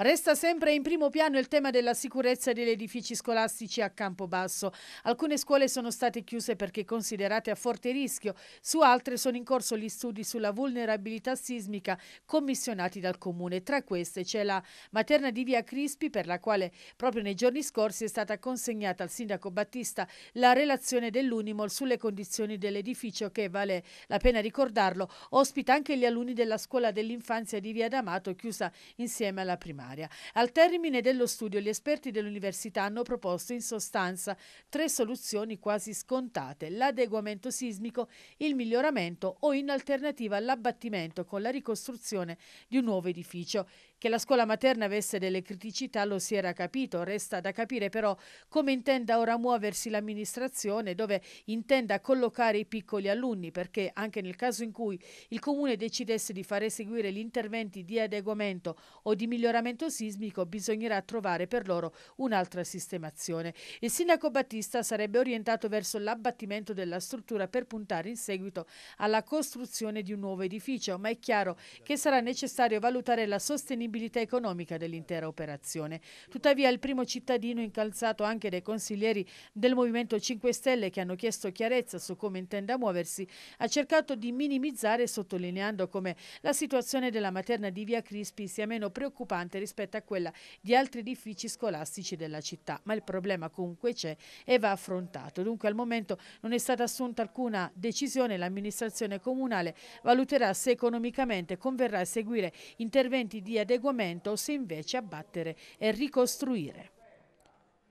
Resta sempre in primo piano il tema della sicurezza degli edifici scolastici a Campobasso. Alcune scuole sono state chiuse perché considerate a forte rischio, su altre sono in corso gli studi sulla vulnerabilità sismica commissionati dal Comune. Tra queste c'è la materna di Via Crispi per la quale proprio nei giorni scorsi è stata consegnata al sindaco Battista la relazione dell'Unimol sulle condizioni dell'edificio che, vale la pena ricordarlo, ospita anche gli alunni della scuola dell'infanzia di Via D'Amato chiusa insieme alla primaria sanitaria. Al termine dello studio gli esperti dell'università hanno proposto in sostanza tre soluzioni quasi scontate, l'adeguamento sismico, il miglioramento o in alternativa l'abbattimento con la ricostruzione di un nuovo edificio. Che la scuola materna avesse delle criticità lo si era capito, resta da capire però come intenda ora muoversi l'amministrazione, dove intenda collocare i piccoli alunni, perché anche nel caso in cui il comune decidesse di fare eseguire gli interventi di adeguamento o di miglioramento all'evento sismico bisognerà trovare per loro un'altra sistemazione. Il sindaco Battista sarebbe orientato verso l'abbattimento della struttura per puntare in seguito alla costruzione di un nuovo edificio, ma è chiaro che sarà necessario valutare la sostenibilità economica dell'intera operazione. Tuttavia il primo cittadino incalzato anche dai consiglieri del Movimento 5 Stelle che hanno chiesto chiarezza su come intenda muoversi, ha cercato di minimizzare sottolineando come la situazione della materna di Via Crispi sia meno preoccupante rispetto rispetto a quella di altri edifici scolastici della città, ma il problema comunque c'è e va affrontato. Dunque al momento non è stata assunta alcuna decisione, l'amministrazione comunale valuterà se economicamente converrà eseguire interventi di adeguamento o se invece abbattere e ricostruire.